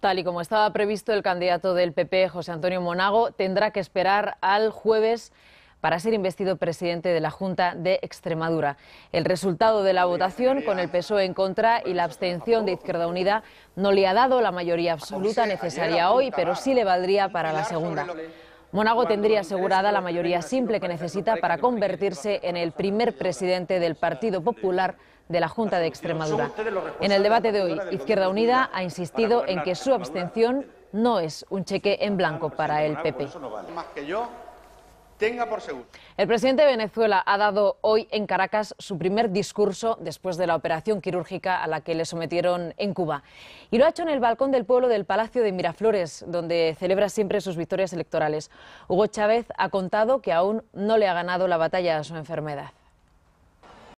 Tal y como estaba previsto, el candidato del PP, José Antonio Monago, tendrá que esperar al jueves para ser investido presidente de la Junta de Extremadura. El resultado de la votación, con el PSOE en contra y la abstención de Izquierda Unida, no le ha dado la mayoría absoluta necesaria hoy, pero sí le valdría para la segunda. Monago tendría asegurada la mayoría simple que necesita para convertirse en el primer presidente del Partido Popular de la Junta de Extremadura. En el debate de hoy, Izquierda Unida ha insistido en que su abstención no es un cheque en blanco para el PP tenga por seguro. El presidente de Venezuela ha dado hoy en Caracas su primer discurso después de la operación quirúrgica a la que le sometieron en Cuba. Y lo ha hecho en el balcón del pueblo del Palacio de Miraflores, donde celebra siempre sus victorias electorales. Hugo Chávez ha contado que aún no le ha ganado la batalla a su enfermedad.